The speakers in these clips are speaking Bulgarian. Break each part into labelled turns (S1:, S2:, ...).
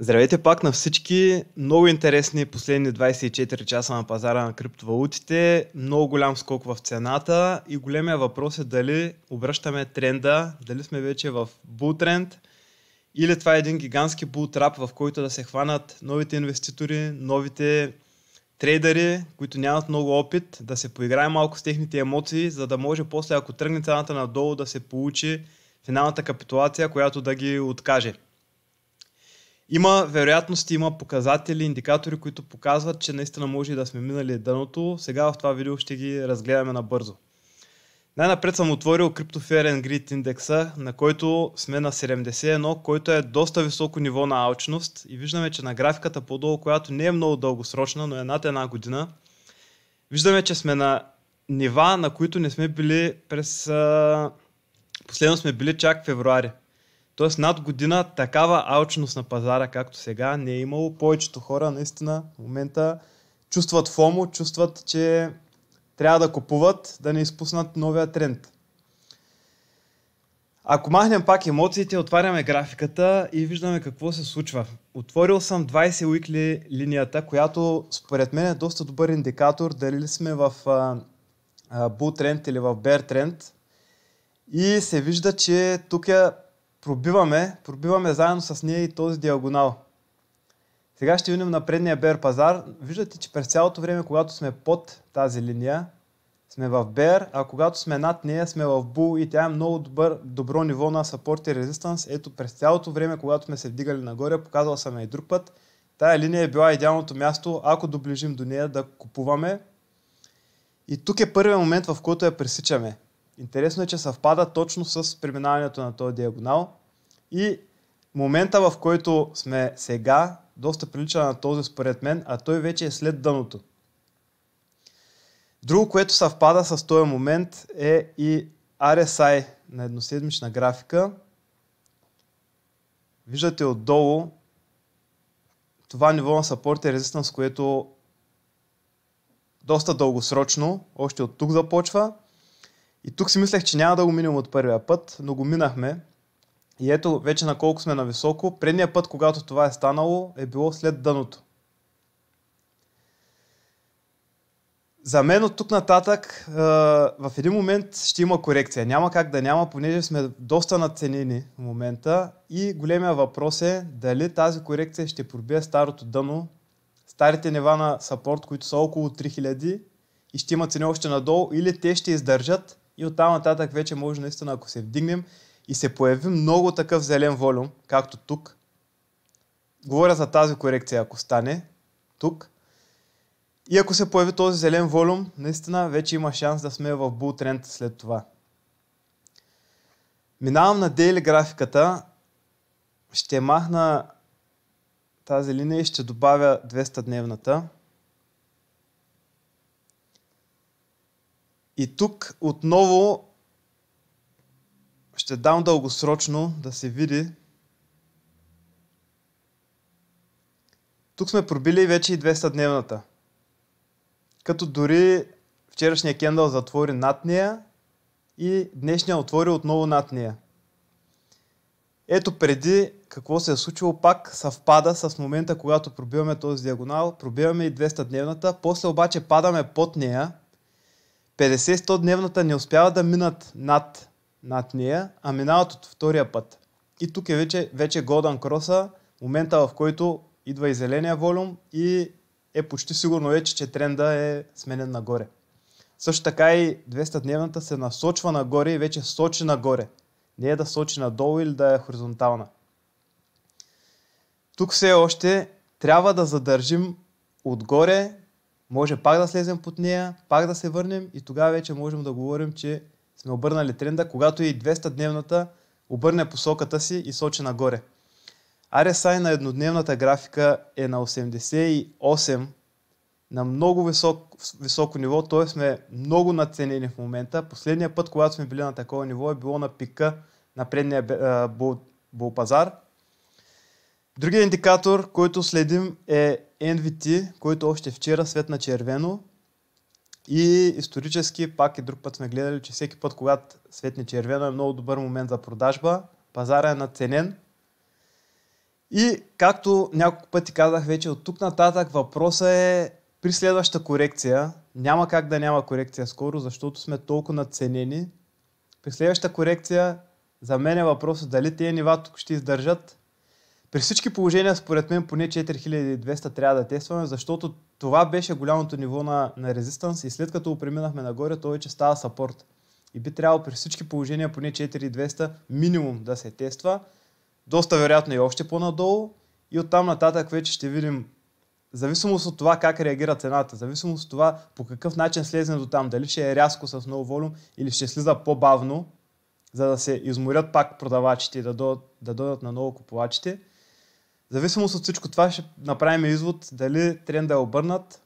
S1: Здравейте пак на всички. Много интересни последни 24 часа на пазара на криптовалутите. Много голям скок в цената и големия въпрос е дали обръщаме тренда, дали сме вече в бултренд, или това е един гигантски бултрап, в който да се хванат новите инвеститори, новите трейдери, които нямат много опит, да се поиграе малко с техните емоции, за да може после, ако тръгне цената надолу, да се получи финалната капитулация, която да ги откаже. Има вероятности, има показатели, индикатори, които показват, че наистина може и да сме минали дъното. Сега в това видео ще ги разгледаме набързо. Най-напред съм отворил and Grid индекса, на който сме на 71, който е доста високо ниво на алчност и виждаме, че на графиката по-долу, която не е много дългосрочна, но е над една година, виждаме, че сме на нива, на които не сме били през... Последно сме били чак февруари Тоест над година такава алчност на пазара, както сега, не е имало. Повечето хора наистина в момента чувстват фомо, чувстват, че трябва да купуват, да не изпуснат новия тренд. Ако махнем пак емоциите, отваряме графиката и виждаме какво се случва. Отворил съм 20 weekly линията, която според мен е доста добър индикатор дали сме в Бултренд bull trend или в bear trend. И се вижда, че тук е пробиваме, пробиваме заедно с нея и този диагонал. Сега ще видим на предния бер пазар. Виждате, че през цялото време, когато сме под тази линия, сме в бер, а когато сме над нея, сме в бул и тя е много добър, добро ниво на support и resistance. Ето през цялото време, когато сме се вдигали нагоре, показвал съм я и друг път, тая линия е била идеалното място, ако доближим до нея да купуваме. И тук е първият момент, в който я пресичаме. Интересно е, че съвпада точно с преминаването на този диагонал и момента, в който сме сега, доста прилича на този според мен, а той вече е след дъното. Друго, което съвпада с този момент е и RSI на едноседмична графика. Виждате отдолу това ниво на support и resistance, което доста дългосрочно, още от тук започва, и тук си мислех, че няма да го минем от първия път, но го минахме. И ето вече на колко сме нависоко. Предния път, когато това е станало, е било след дъното. За мен от тук нататък в един момент ще има корекция. Няма как да няма, понеже сме доста наценени в момента. И големия въпрос е дали тази корекция ще пробие старото дъно, старите нива на сапорт, които са около 3000 и ще има цени още надолу, или те ще издържат и оттам нататък вече може наистина, ако се вдигнем и се появи много такъв зелен волюм, както тук, говоря за тази корекция, ако стане тук, и ако се появи този зелен волюм, наистина вече има шанс да сме в bull тренд след това. Минавам на дейли графиката. Ще махна тази линия и ще добавя 200-дневната. И тук отново ще дам дългосрочно да се види. Тук сме пробили вече и 200-дневната. Като дори вчерашния кендал затвори над нея и днешния отвори отново над нея. Ето преди какво се е случило пак съвпада с момента, когато пробиваме този диагонал, пробиваме и 200-дневната, после обаче падаме под нея – 50-100 дневната не успяват да минат над, над нея, а минават от втория път. И тук е вече, вече Golden Cross, момента в който идва и зеления волюм и е почти сигурно вече, че тренда е сменен нагоре. Също така и 200-дневната се насочва нагоре и вече сочи нагоре. Не е да сочи надолу или да е хоризонтална. Тук все още трябва да задържим отгоре може пак да слезем под нея, пак да се върнем и тогава вече можем да говорим, че сме обърнали тренда, когато и 200-дневната обърне посоката си и сочи нагоре. RSI на еднодневната графика е на 88 на много висок, високо ниво, т.е. сме много наценени в момента. Последния път, когато сме били на такова ниво е било на пика на предния бул, булпазар, Другият индикатор, който следим е NVT, който още вчера светна червено. И исторически, пак и друг път сме гледали, че всеки път, когато светне червено, е много добър момент за продажба. Пазара е наценен. И както няколко пъти казах вече, от тук нататък въпросът е при следващата корекция. Няма как да няма корекция скоро, защото сме толкова наценени. При следващата корекция за мен е въпросът дали тези нива тук ще издържат при всички положения, според мен, поне 4200 трябва да тестваме, защото това беше голямото ниво на, на резистанс и след като преминахме нагоре, то вече става сапорт. И би трябвало при всички положения поне 4200 минимум да се тества. Доста вероятно и още по-надолу. И оттам нататък вече ще видим зависимост от това как реагира цената, зависимост от това по какъв начин слезне до там, дали ще е рязко с много волюм или ще слиза по-бавно, за да се изморят пак продавачите и да дойдат, да дойдат на ново купувачите – зависимост от всичко това ще направим извод дали тренда е обърнат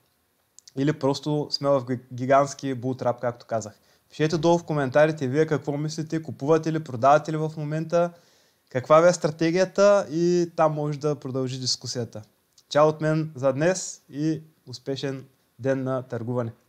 S1: или просто сме в гигантски бултрап, както казах. Пишете долу в коментарите вие какво мислите, купувате ли, продавате ли в момента, каква ви е стратегията и там може да продължи дискусията. Чао от мен за днес и успешен ден на търгуване!